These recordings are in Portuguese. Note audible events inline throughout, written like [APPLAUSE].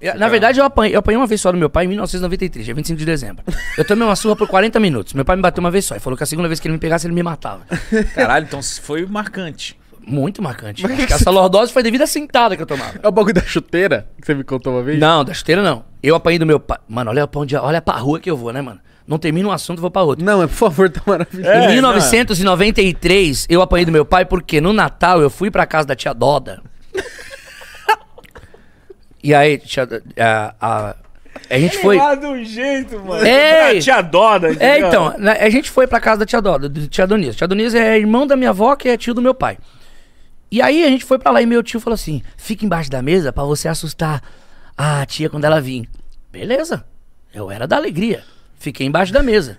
É, na verdade, eu apanhei, eu apanhei uma vez só do meu pai em 1993, dia 25 de dezembro. Eu tomei uma surra por 40 minutos. Meu pai me bateu uma vez só e falou que a segunda vez que ele me pegasse, ele me matava. [LAUGHS] Caralho, então foi marcante. Muito marcante. Mas Acho que essa lordose foi devido à sentada que eu tomava. É o bagulho da chuteira que você me contou uma vez? Não, da chuteira não. Eu apanhei do meu pai. Mano, olha pra, onde, olha pra rua que eu vou, né, mano? Não termina um assunto, vou pra outro. Não, é por favor, tá maravilhoso. É, em 1993, não. eu apanhei do meu pai porque no Natal eu fui pra casa da tia Doda. [LAUGHS] E aí, tia, a, é, a, a gente é foi. Lá do jeito, mano. É, a tia Dona. É, então, né, a gente foi pra casa da tia Doda, do tia Doniz. Tia Doniz é irmão da minha avó, que é tio do meu pai. E aí a gente foi pra lá e meu tio falou assim: fica embaixo da mesa pra você assustar a tia quando ela vir. Beleza. Eu era da alegria. Fiquei embaixo da mesa.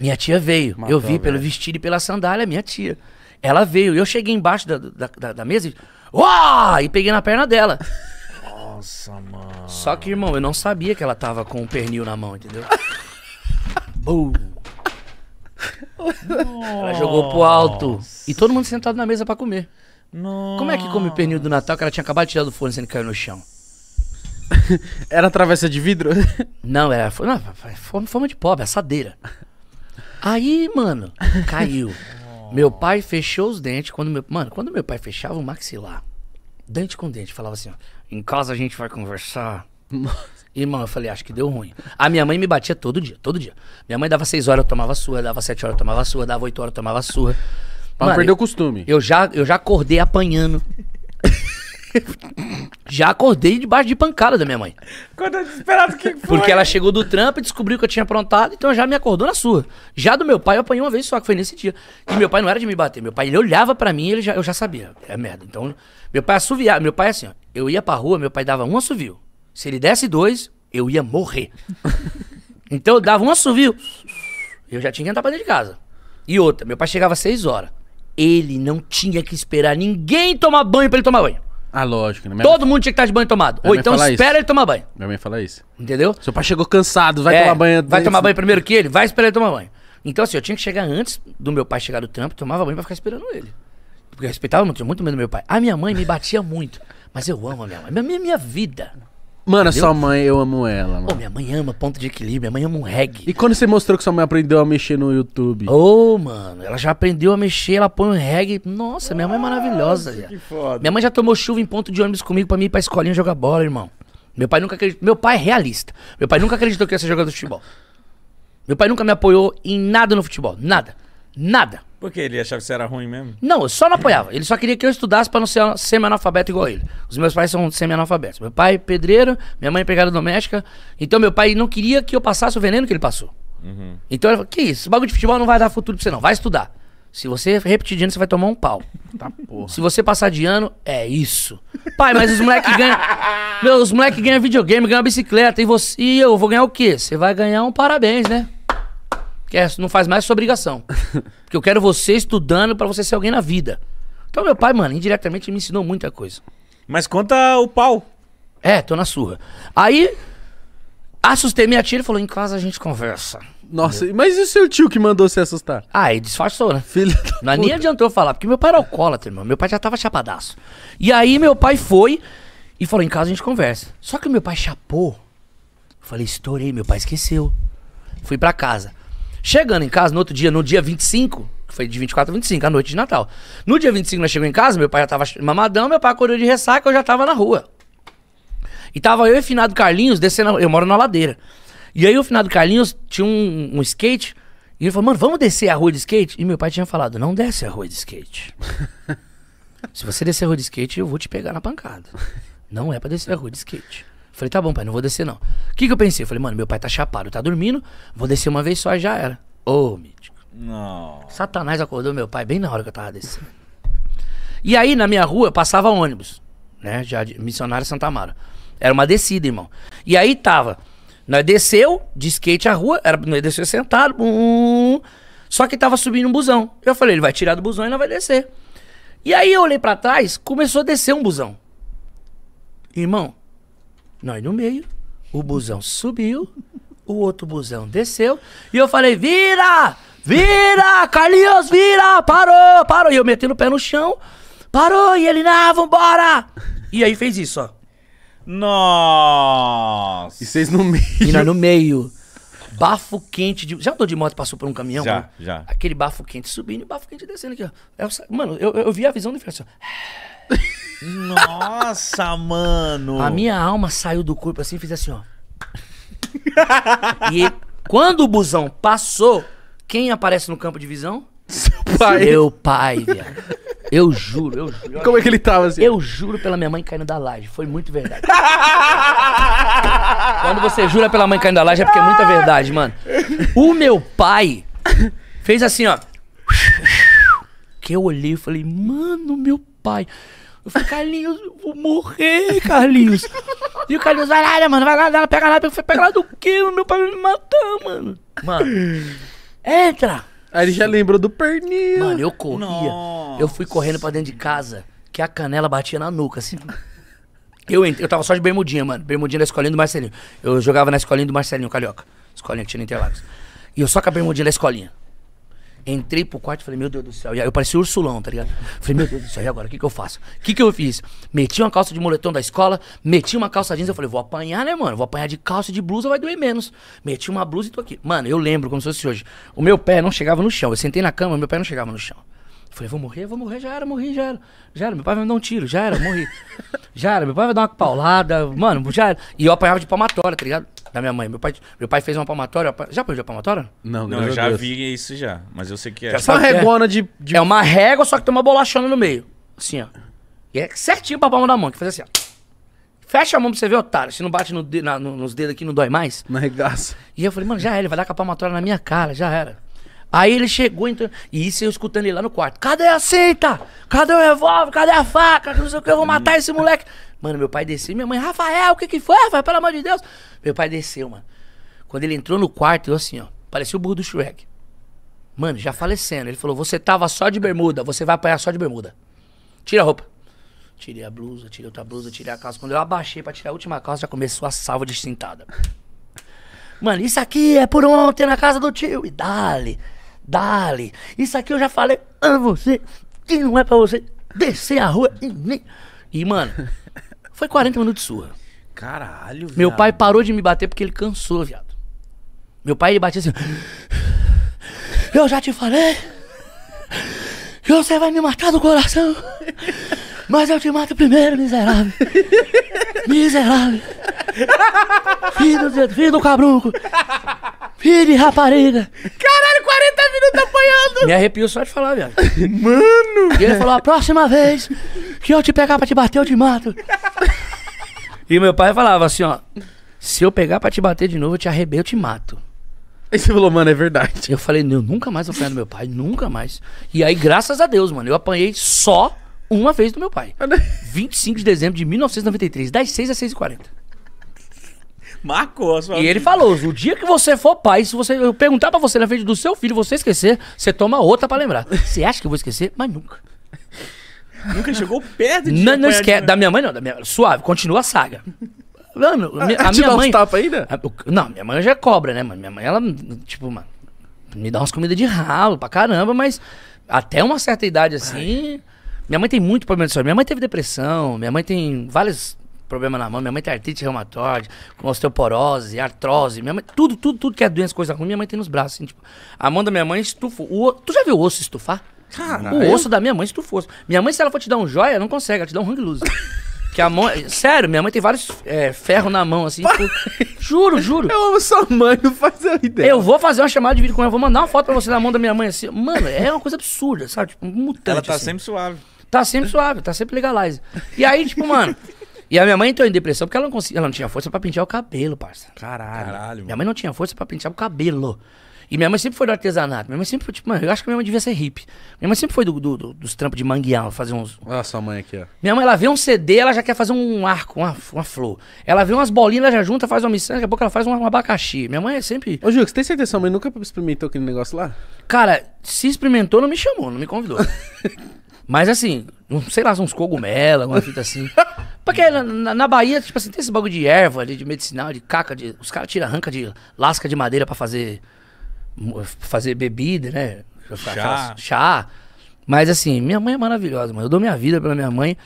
Minha tia veio. Matou, eu vi velho. pelo vestido e pela sandália, minha tia. Ela veio. Eu cheguei embaixo da, da, da, da mesa e. Uau! E peguei na perna dela. Nossa, mano. Só que, irmão, eu não sabia que ela tava com o pernil na mão, entendeu? [LAUGHS] ela jogou pro alto. E todo mundo sentado na mesa para comer. Nossa. Como é que come o pernil do Natal que ela tinha acabado de tirar do forno sendo que caiu no chão? [LAUGHS] era travessa de vidro? [LAUGHS] não, era não, forma, forma de pobre, assadeira. Aí, mano, caiu. Meu pai fechou os dentes. Quando meu, mano, quando meu pai fechava o maxilar, dente com dente. Falava assim, ó, em casa a gente vai conversar. Irmão, eu falei, acho que deu ruim. A minha mãe me batia todo dia, todo dia. Minha mãe dava seis horas, eu tomava sua dava sete horas, eu tomava sua dava oito horas, eu tomava sua Mas perdeu perder o costume. Eu já, eu já acordei apanhando. Já acordei debaixo de pancada da minha mãe. Acordou desesperado, que foi? Porque ela chegou do trampo e descobriu que eu tinha aprontado, então já me acordou na sua. Já do meu pai, eu apanhei uma vez só, que foi nesse dia. E meu pai não era de me bater. Meu pai, ele olhava para mim ele já, eu já sabia. É merda. Então, meu pai assoviava. Meu pai, assim, ó, eu ia pra rua, meu pai dava um assovio. Se ele desse dois, eu ia morrer. [LAUGHS] então, eu dava um assovio. Eu já tinha que entrar pra dentro de casa. E outra, meu pai chegava às seis horas. Ele não tinha que esperar ninguém tomar banho para ele tomar banho. Ah, lógico. Né? Todo mundo tinha que estar de banho tomado. Ou então espera isso. ele tomar banho. Minha mãe fala isso. Entendeu? Seu pai chegou cansado, vai é, tomar banho. Vai tomar banho primeiro que ele, vai esperar ele tomar banho. Então, assim, eu tinha que chegar antes do meu pai chegar do trampo, tomava banho pra ficar esperando ele. Porque eu respeitava muito, tinha muito medo do meu pai. A minha mãe me batia muito. Mas eu amo a minha mãe. Minha, minha vida. Mano, Entendeu? sua mãe, eu amo ela, mano. Pô, minha mãe ama ponto de equilíbrio, minha mãe ama um reggae. E quando você mostrou que sua mãe aprendeu a mexer no YouTube? Ô, oh, mano, ela já aprendeu a mexer, ela põe um reggae. Nossa, minha mãe é ah, maravilhosa. Nossa, que foda. Minha mãe já tomou chuva em ponto de ônibus comigo pra mim ir pra escolinha jogar bola, irmão. Meu pai nunca acreditou. Meu pai é realista. Meu pai nunca acreditou que eu ia ser jogador de futebol. Meu pai nunca me apoiou em nada no futebol, nada. Nada. Porque ele achava que você era ruim mesmo? Não, eu só não apoiava. Ele só queria que eu estudasse para não ser semi-analfabeto igual ele. Os meus pais são semi-analfabetos. Meu pai pedreiro, minha mãe empregada doméstica. Então meu pai não queria que eu passasse o veneno que ele passou. Uhum. Então ele falou, que isso, bagulho de futebol não vai dar futuro pra você não, vai estudar. Se você repetir de ano, você vai tomar um pau. [LAUGHS] Tá porra. Se você passar de ano, é isso. Pai, mas os moleques ganham. [LAUGHS] os moleques ganham videogame, ganham bicicleta. E, você, e eu vou ganhar o quê? Você vai ganhar um parabéns, né? é, não faz mais sua obrigação. [LAUGHS] Porque eu quero você estudando para você ser alguém na vida. Então, meu pai, mano, indiretamente me ensinou muita coisa. Mas conta o pau. É, tô na surra. Aí, assustei minha tia e falou: em casa a gente conversa. Nossa, meu. mas e o seu tio que mandou se assustar? Ah, ele disfarçou, né? Filho da puta. nem adiantou falar, porque meu pai era alcoólatra, irmão. Meu pai já tava chapadaço. E aí, meu pai foi e falou: em casa a gente conversa. Só que meu pai chapou. Eu falei: estourei, meu pai esqueceu. Fui para casa. Chegando em casa no outro dia, no dia 25, que foi de 24 a 25, a noite de Natal. No dia 25 nós chegamos em casa, meu pai já tava mamadão, meu pai acordou de ressaca, eu já tava na rua. E tava eu e o finado Carlinhos descendo, eu moro na ladeira. E aí o finado Carlinhos tinha um, um skate, e ele falou, mano, vamos descer a rua de skate? E meu pai tinha falado, não desce a rua de skate. [LAUGHS] Se você descer a rua de skate, eu vou te pegar na pancada. Não é pra descer a rua de skate. Falei, tá bom, pai, não vou descer não. O que, que eu pensei? Falei, mano, meu pai tá chapado, tá dormindo, vou descer uma vez só e já era. Ô, oh, mítico. Não. Satanás acordou meu pai bem na hora que eu tava descendo. E aí, na minha rua, passava ônibus, né? Já de missionário Santa Amaro. Era uma descida, irmão. E aí tava. Nós desceu, de skate a rua, era, nós desceu sentado, bum, só que tava subindo um busão. Eu falei, ele vai tirar do busão e não vai descer. E aí eu olhei para trás, começou a descer um busão. Irmão, nós no meio, o busão subiu, o outro busão desceu, e eu falei, vira! Vira! Carlinhos, vira! Parou, parou! E eu metendo o pé no chão, parou, e ele, ah, vambora! E aí fez isso, ó. Nossa! E vocês no meio. E nós no meio. Bafo quente de. Já andou de moto, passou por um caminhão? Já, mano? já. Aquele bafo quente subindo e bafo quente descendo aqui, ó. É mano, eu, eu vi a visão do assim, ó. Nossa, mano! A minha alma saiu do corpo assim e fiz assim, ó. e quando o busão passou, quem aparece no campo de visão? Seu pai. Meu pai, viado. Eu juro, eu juro. Como é que ele tava assim? Eu juro pela minha mãe caindo da laje. Foi muito verdade. Quando você jura pela mãe caindo da laje é porque é muita verdade, mano. O meu pai fez assim, ó. Que eu olhei e falei, mano, meu pai. Eu falei, Carlinhos, eu vou morrer, Carlinhos. e o Carlinhos, vai lá, né, mano, vai lá, lá pega lá. Eu falei, pega lá do quê? Meu pai vai me matar, mano. Mano, entra. Aí ele já lembrou do pernil. Mano, eu corria. Nossa. Eu fui correndo pra dentro de casa, que a canela batia na nuca, assim. Eu, entrei, eu tava só de bermudinha, mano. Bermudinha da escolinha do Marcelinho. Eu jogava na escolinha do Marcelinho Calioca. Escolinha que tinha Interlagos. E eu só com a bermudinha da escolinha. Entrei pro quarto e falei, meu Deus do céu. Eu parecia ursulão, tá ligado? Falei, meu Deus do céu, e agora? O que, que eu faço? O que, que eu fiz? Meti uma calça de moletom da escola, meti uma calça jeans. Eu falei, vou apanhar, né, mano? Vou apanhar de calça e de blusa, vai doer menos. Meti uma blusa e tô aqui. Mano, eu lembro como se fosse hoje. O meu pé não chegava no chão. Eu sentei na cama, meu pé não chegava no chão. Eu falei, vou morrer, vou morrer, já era, morri, já era. Já era, meu pai vai me dar um tiro, já era, morri. [LAUGHS] já era, meu pai vai dar uma paulada, mano, já era. E eu apanhava de palmatória, tá ligado? Da minha mãe. Meu pai, meu pai fez uma palmatória. Já perdeu a palmatória? Não, não. Eu já Deus. vi isso já. Mas eu sei que é. Essa é uma regona de, de, É uma régua, só que tem uma bolachona no meio. Assim, ó. E é certinho pra palma da mão, que faz assim, ó. Fecha a mão pra você ver, otário. Se não bate no de, na, no, nos dedos aqui, não dói mais. não regaça. E eu falei, mano, já era. Ele vai dar com a palmatória na minha cara, já era. Aí ele chegou, então, e isso eu escutando ele lá no quarto. Cadê a cinta? Cadê o revólver? Cadê a faca? Não sei o que, eu vou uhum. matar esse moleque. Mano, meu pai desceu, minha mãe, Rafael, o que que foi, Rafael? Pelo amor de Deus. Meu pai desceu, mano. Quando ele entrou no quarto, eu assim, ó, parecia o burro do Shrek. Mano, já falecendo. Ele falou, você tava só de bermuda, você vai apanhar só de bermuda. Tira a roupa. Tirei a blusa, tirei outra blusa, tirei a calça. Quando eu abaixei pra tirar a última calça, já começou a salva de cintada. Mano, isso aqui é por ontem na casa do tio. E dale dale. Isso aqui eu já falei a você, que não é pra você descer a rua e nem. E, mano, [LAUGHS] foi 40 minutos de surra. Caralho, viado. Meu pai parou de me bater porque ele cansou, viado. Meu pai ele batia assim. Eu já te falei. Que você vai me matar do coração. Mas eu te mato primeiro, miserável. [LAUGHS] Miserável. [LAUGHS] filho, de, filho do cabruco. Filho de rapariga. Caralho, 40 minutos apanhando. Me arrepio só de falar, viado. [LAUGHS] Mano. E ele falou, a próxima vez que eu te pegar pra te bater, eu te mato. E meu pai falava assim, ó. Se eu pegar pra te bater de novo, eu te arrebento, eu te mato. Aí você falou, mano, é verdade. Eu falei, eu nunca mais vou apanhar do meu pai, nunca mais. E aí, graças a Deus, mano, eu apanhei só uma vez do meu pai. 25 de dezembro de 1993, das 6 às 6h40. Marcou a sua E vida. ele falou: o dia que você for pai, se você eu perguntar pra você na frente do seu filho, você esquecer, você toma outra pra lembrar. [LAUGHS] Você acha que eu vou esquecer? Mas nunca. Nunca chegou perto de Não, não esquece. Né? Da minha mãe, não. Da minha... Suave, continua a saga. Mano, ah, a, a, [LAUGHS] a minha mãe. Tapa ainda? Ah, não, minha mãe já é cobra, né, mano? Minha mãe, ela, tipo, mano, me dá umas comidas de ralo pra caramba, mas até uma certa idade assim. Ai. Minha mãe tem muito problema de saúde. Minha mãe teve depressão, minha mãe tem várias problema na mão, minha mãe tem artrite reumatoide, com osteoporose, artrose, minha mãe, tudo, tudo, tudo que é doença, coisa ruim, minha mãe tem nos braços. Assim, tipo, a mão da minha mãe estufa. O, tu já viu o osso estufar? o osso da minha mãe estufou. Minha mãe, se ela for te dar um joia, não consegue, ela te dá um hang loose. Que a mão. [LAUGHS] Sério, minha mãe tem vários é, ferro na mão, assim. Tipo, [LAUGHS] juro, juro. Eu amo sua mãe, não faz a ideia. Eu vou fazer uma chamada de vídeo com ela, vou mandar uma foto pra você na mão da minha mãe, assim. Mano, é uma coisa absurda, sabe? Tipo, mutante. Ela tá assim. sempre suave. Tá sempre suave, tá sempre legalize. E aí, tipo, mano. [LAUGHS] E a minha mãe entrou em depressão porque ela não, conseguia, ela não tinha força pra pentear o cabelo, parça. Caralho. Caralho minha mãe não tinha força pra pentear o cabelo. E minha mãe sempre foi do artesanato. Minha mãe sempre foi, tipo, mano, eu acho que minha mãe devia ser hippie. Minha mãe sempre foi do, do, do dos trampos de mangueal, fazer uns. Olha a sua mãe aqui, ó. Minha mãe, ela vê um CD, ela já quer fazer um arco, uma, uma flor. Ela vê umas bolinhas, ela já junta, faz uma missão, daqui a pouco ela faz um, um abacaxi. Minha mãe é sempre. Ô, Júlio, você tem certeza que sua mãe nunca experimentou aquele negócio lá? Cara, se experimentou, não me chamou, não me convidou. [LAUGHS] Mas assim, sei lá, uns cogumelos, alguma fita assim. [LAUGHS] Porque na, na, Bahia, tipo assim, tem esse bagulho de erva ali, de medicinal, de caca, de, os caras tiram arranca de lasca de madeira para fazer fazer bebida, né? Chá. chá. Mas assim, minha mãe é maravilhosa, mano. Eu dou minha vida pela minha mãe.